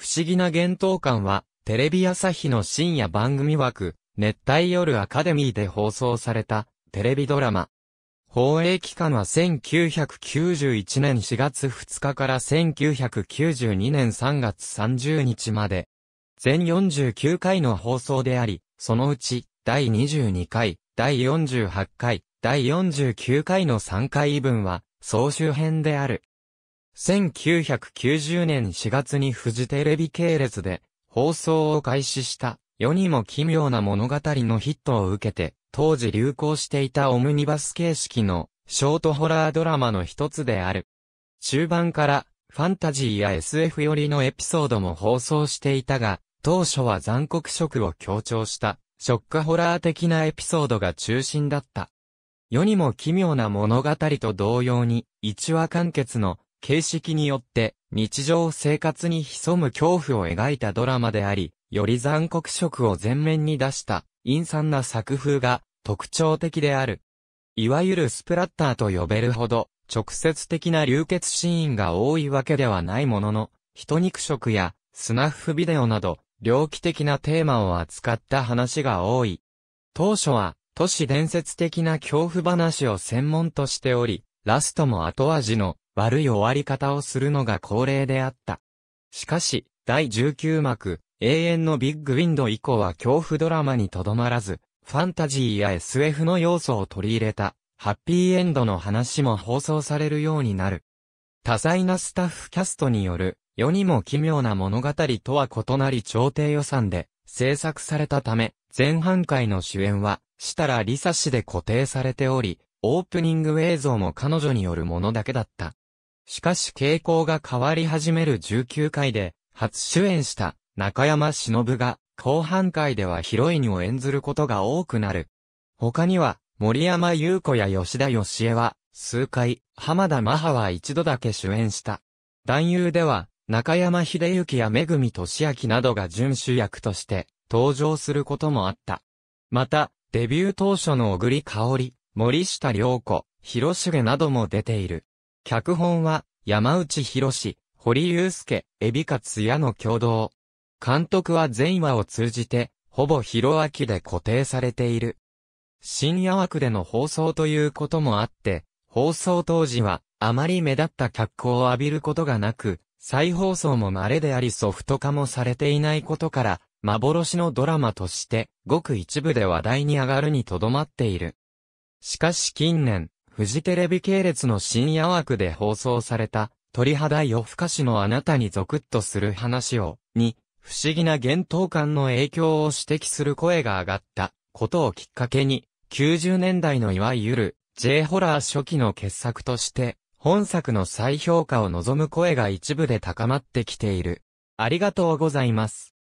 不思議な幻冬館は、テレビ朝日の深夜番組枠、熱帯夜アカデミーで放送された、テレビドラマ。放映期間は1991年4月2日から1992年3月30日まで。全49回の放送であり、そのうち、第22回、第48回、第49回の3回分は、総集編である。1990年4月にフジテレビ系列で放送を開始した世にも奇妙な物語のヒットを受けて当時流行していたオムニバス形式のショートホラードラマの一つである。中盤からファンタジーや SF 寄りのエピソードも放送していたが当初は残酷色を強調したショックホラー的なエピソードが中心だった。世にも奇妙な物語と同様に、一話完結の形式によって日常生活に潜む恐怖を描いたドラマであり、より残酷色を前面に出した陰惨な作風が特徴的である。いわゆるスプラッターと呼べるほど直接的な流血シーンが多いわけではないものの、人肉食やスナッフビデオなど、猟奇的なテーマを扱った話が多い。当初は、都市伝説的な恐怖話を専門としており、ラストも後味の悪い終わり方をするのが恒例であった。しかし、第19幕、永遠のビッグウィンド以降は恐怖ドラマにとどまらず、ファンタジーや SF の要素を取り入れた、ハッピーエンドの話も放送されるようになる。多彩なスタッフキャストによる、世にも奇妙な物語とは異なり調停予算で制作されたため、前半回の主演は、設楽リサ氏で固定されており、オープニング映像も彼女によるものだけだった。しかし傾向が変わり始める19回で、初主演した中山忍が、後半回ではヒロインを演ずることが多くなる。他には、森山優子や吉田義恵は、数回、浜田真帆は一度だけ主演した。男優では、中山秀幸やめぐみ俊明などが準主役として、登場することもあった。また、デビュー当初の小栗香織、森下良子、広重なども出ている。脚本は、山内博士、堀祐介、エビカツヤの共同。監督は全話を通じて、ほぼ広明で固定されている。深夜枠での放送ということもあって、放送当時は、あまり目立った脚光を浴びることがなく、再放送も稀でありソフト化もされていないことから、幻のドラマとして、ごく一部で話題に上がるにとどまっている。しかし近年、フジテレビ系列の深夜枠で放送された、鳥肌夜更かしのあなたにゾクッとする話を、に、不思議な幻冬感の影響を指摘する声が上がったことをきっかけに、90年代のいわゆる J ホラー初期の傑作として、本作の再評価を望む声が一部で高まってきている。ありがとうございます。